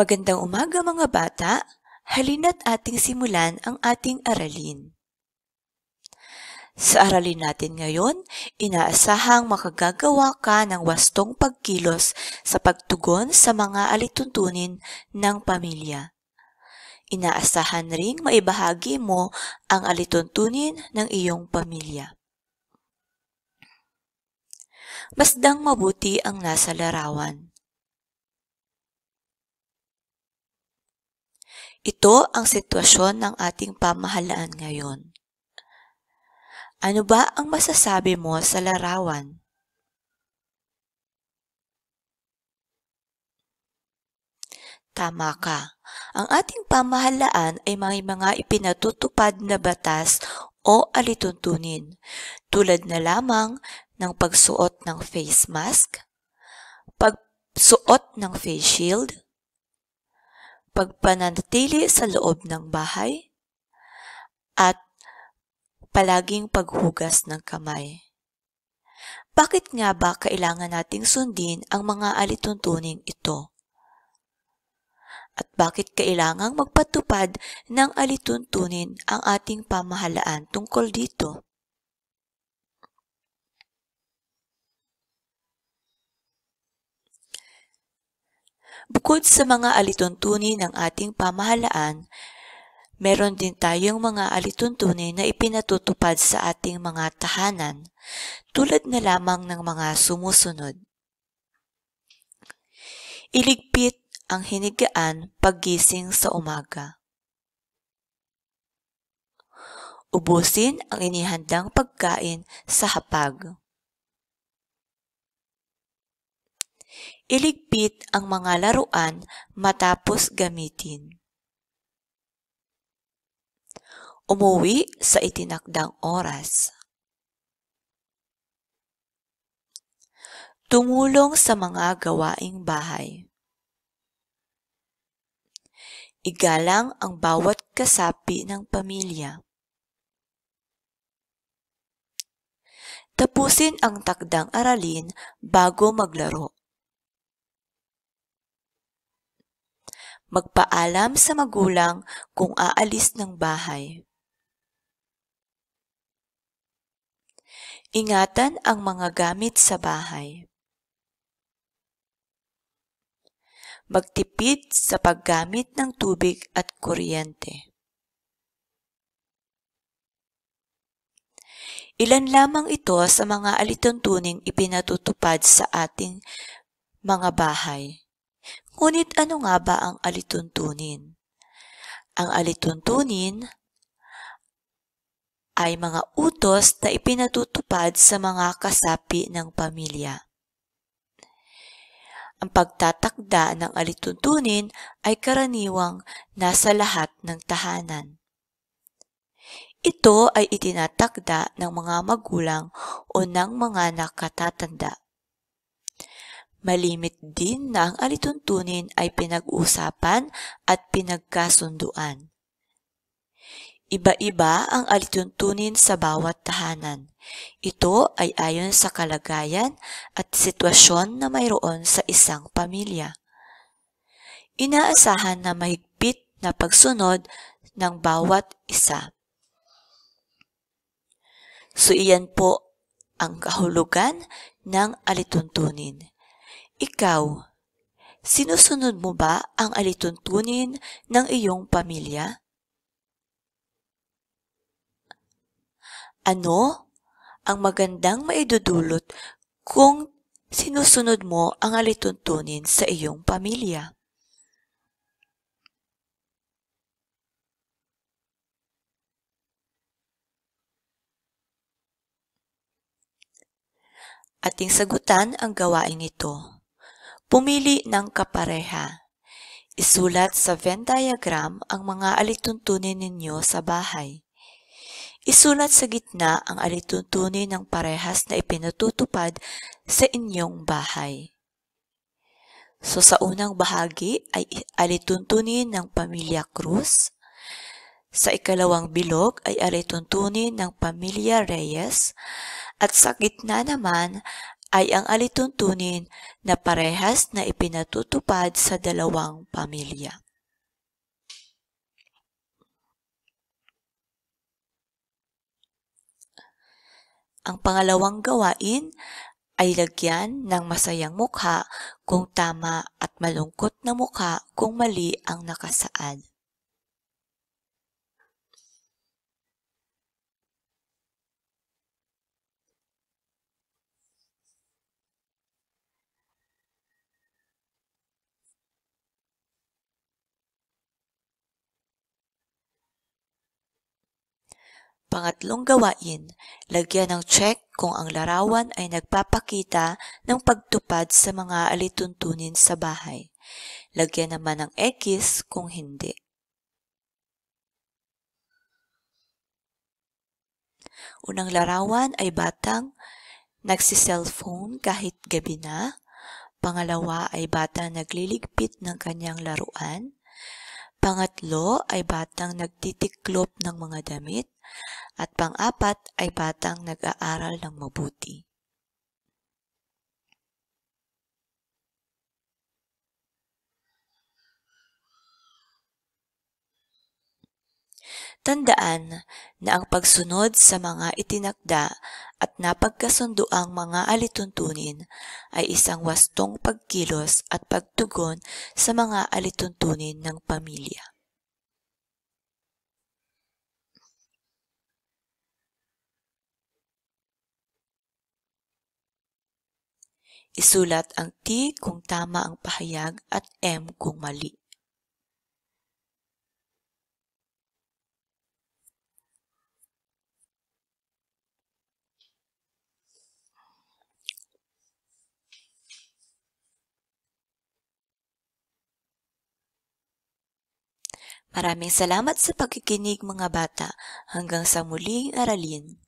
Magandang umaga mga bata! Halina't ating simulan ang ating aralin. Sa aralin natin ngayon, inaasahang makagagawa ka ng wastong pagkilos sa pagtugon sa mga alituntunin ng pamilya. Inaasahan ring maibahagi mo ang alituntunin ng iyong pamilya. Masdang mabuti ang nasa larawan. Ito ang sitwasyon ng ating pamahalaan ngayon. Ano ba ang masasabi mo sa larawan? Tama ka. Ang ating pamahalaan ay mga mga ipinatutupad na batas o alituntunin, tulad na lamang ng pagsuot ng face mask, pagsuot ng face shield, pagpananatili sa loob ng bahay, at palaging paghugas ng kamay. Bakit nga ba kailangan nating sundin ang mga alituntuning ito? At bakit kailangang magpatupad ng alituntunin ang ating pamahalaan tungkol dito? Bukod sa mga alituntunin ng ating pamahalaan, meron din tayong mga alituntunin na ipinatutupad sa ating mga tahanan, tulad na lamang ng mga sumusunod. Iligpit ang hinigaan paggising sa umaga. Ubusin ang inihandang pagkain sa hapag. Iligpit ang mga laruan matapos gamitin. Umuwi sa itinakdang oras. Tumulong sa mga gawaing bahay. Igalang ang bawat kasapi ng pamilya. Tapusin ang takdang aralin bago maglaro. Magpaalam sa magulang kung aalis ng bahay. Ingatan ang mga gamit sa bahay. Magtipid sa paggamit ng tubig at kuryente. Ilan lamang ito sa mga alituntuning ipinatutupad sa ating mga bahay. Ngunit ano nga ba ang alituntunin? Ang alituntunin ay mga utos na ipinatutupad sa mga kasapi ng pamilya. Ang pagtatakda ng alituntunin ay karaniwang nasa lahat ng tahanan. Ito ay itinatakda ng mga magulang o ng mga nakatatanda. Malimit din na ang alituntunin ay pinag-usapan at pinagkasunduan. Iba-iba ang alituntunin sa bawat tahanan. Ito ay ayon sa kalagayan at sitwasyon na mayroon sa isang pamilya. Inaasahan na mahigpit na pagsunod ng bawat isa. So iyan po ang kahulugan ng alituntunin. Ikaw, sinusunod mo ba ang alituntunin ng iyong pamilya? Ano ang magandang maidudulot kung sinusunod mo ang alituntunin sa iyong pamilya? Ating sagutan ang gawain nito. Pumili ng kapareha. Isulat sa Venn diagram ang mga alituntunin ninyo sa bahay. Isulat sa gitna ang alituntunin ng parehas na ipinatutupad sa inyong bahay. So sa unang bahagi ay alituntunin ng pamilya Cruz. Sa ikalawang bilog ay alituntunin ng pamilya Reyes. At sa gitna naman ay ang alituntunin na parehas na ipinatutupad sa dalawang pamilya. Ang pangalawang gawain ay lagyan ng masayang mukha kung tama at malungkot na mukha kung mali ang nakasaad. Pangatlong gawain, lagyan ng check kung ang larawan ay nagpapakita ng pagtupad sa mga alituntunin sa bahay. Lagyan naman ng X kung hindi. Unang larawan ay batang nagsiselfone kahit gabi na. Pangalawa ay bata nagliligpit ng kanyang laruan. Pangatlo ay batang nagtitiklop ng mga damit. At pang-apat ay batang nag-aaral ng mabuti. Tandaan na ang pagsunod sa mga itinakda at napagkasundo ang mga alituntunin ay isang wastong pagkilos at pagtugon sa mga alituntunin ng pamilya. Isulat ang T kung tama ang pahayag at M kung mali. Maraming salamat sa pakikinig mga bata. Hanggang sa muling aralin.